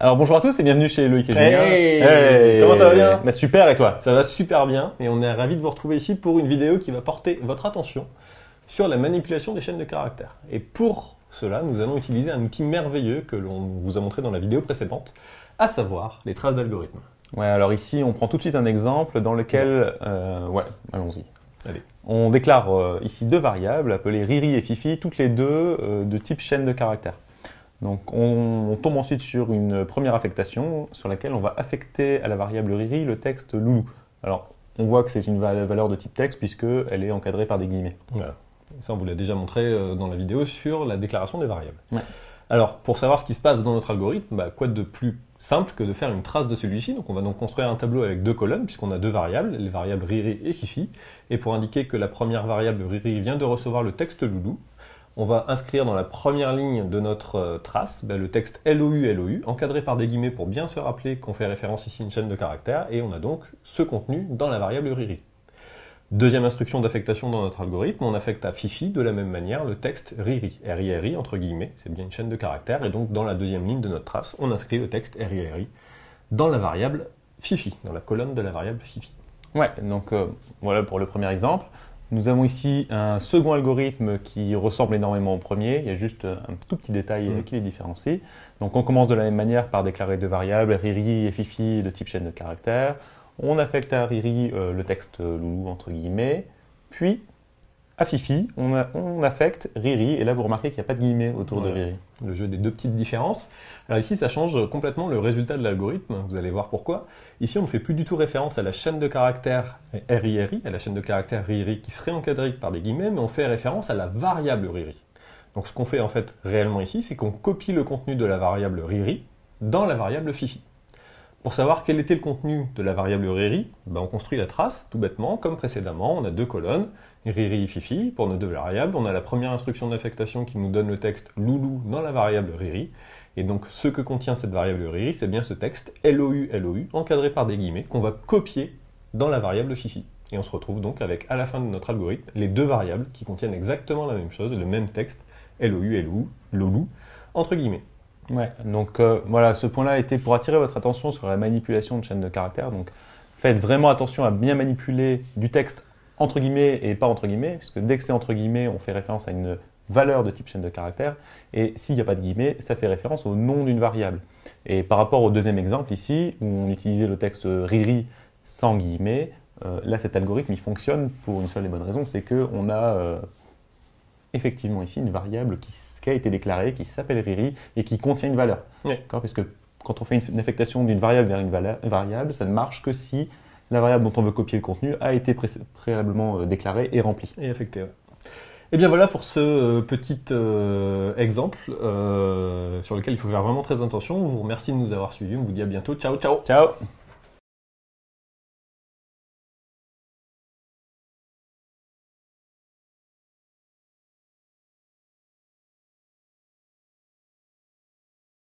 Alors bonjour à tous et bienvenue chez Loïc et Julien. Hey, comment ça va bien bah, Super et toi Ça va super bien et on est ravis de vous retrouver ici pour une vidéo qui va porter votre attention sur la manipulation des chaînes de caractères. Et pour cela, nous allons utiliser un outil merveilleux que l'on vous a montré dans la vidéo précédente, à savoir les traces d'algorithmes. Ouais, alors ici on prend tout de suite un exemple dans lequel... Euh, ouais, allons-y. Allez. On déclare euh, ici deux variables appelées Riri et Fifi, toutes les deux euh, de type chaîne de caractères. Donc on, tombe ensuite sur une première affectation sur laquelle on va affecter à la variable Riri le texte loulou. Alors on voit que c'est une valeur de type texte puisqu'elle est encadrée par des guillemets. Voilà. Ça on vous l'a déjà montré euh, dans la vidéo sur la déclaration des variables. Alors pour savoir ce qui se passe dans notre algorithme, bah, quoi de plus simple que de faire une trace de celui-ci. Donc on va donc construire un tableau avec deux colonnes puisqu'on a deux variables, les variables Riri et Fifi. Et pour indiquer que la première variable Riri vient de recevoir le texte loulou, on va inscrire dans la première ligne de notre euh, trace ben, le texte LOU, LOU, encadré par des guillemets pour bien se rappeler qu'on fait référence ici à une chaîne de caractères, et on a donc ce contenu dans la variable RIRI. Deuxième instruction d'affectation dans notre algorithme, on affecte à Fifi de la même manière le texte RIRI, RIRI entre guillemets, c'est bien une chaîne de caractères, et donc dans la deuxième ligne de notre trace, on inscrit le texte RIRI dans la variable Fifi, dans la colonne de la variable Fifi. Ouais, donc euh, voilà pour le premier exemple. Nous avons ici un second algorithme qui ressemble énormément au premier, il y a juste euh, un tout petit détail euh, mm. qui les différencie. Donc on commence de la même manière par déclarer deux variables, RIRI et FIFI de type chaîne de caractères. On affecte à RIRI euh, le texte loulou entre guillemets, puis à ah, Fifi, on, affecte Riri, et là vous remarquez qu'il n'y a pas de guillemets autour de Riri. Le jeu des deux petites différences. Alors ici, ça change complètement le résultat de l'algorithme, vous allez voir pourquoi. Ici, on ne fait plus du tout référence à la chaîne de caractères RIRI, à la chaîne de caractères Riri qui serait encadrée par des guillemets, mais on fait référence à la variable Riri. Donc ce qu'on fait en fait réellement ici, c'est qu'on copie le contenu de la variable Riri dans la variable Fifi. Pour savoir quel était le contenu de la variable RIRI, ben, on construit la trace tout bêtement, comme précédemment, on a deux colonnes, RIRI et FIFI, pour nos deux variables, on a la première instruction d'affectation qui nous donne le texte loulou dans la variable RIRI, et donc ce que contient cette variable RIRI, c'est bien ce texte LOU, LOU, encadré par des guillemets, qu'on va copier dans la variable FIFI. Et on se retrouve donc avec, à la fin de notre algorithme, les deux variables qui contiennent exactement la même chose, le même texte, LOU, LOU, entre guillemets. Ouais, donc euh, voilà, ce point-là était pour attirer votre attention sur la manipulation de chaînes de caractères. Donc faites vraiment attention à bien manipuler du texte entre guillemets et pas entre guillemets, puisque dès que c'est entre guillemets, on fait référence à une valeur de type chaîne de caractères, et s'il n'y a pas de guillemets, ça fait référence au nom d'une variable. Et par rapport au deuxième exemple ici, où on utilisait le texte Riri sans guillemets, euh, là cet algorithme il fonctionne pour une seule et bonne raison, c'est qu'on a euh, effectivement ici une variable qui, a été déclarée, qui s'appelle Riri et qui contient une valeur. Parce que quand on fait une, affectation d'une variable vers une variable, ça ne marche que si la variable dont on veut copier le contenu a été préalablement euh, déclarée et remplie. Et affectée, Et eh bien voilà pour ce euh, petit euh, exemple sur lequel il faut faire vraiment très attention. On vous remercie de nous avoir suivis. On vous dit à bientôt. Ciao, ciao. Ciao.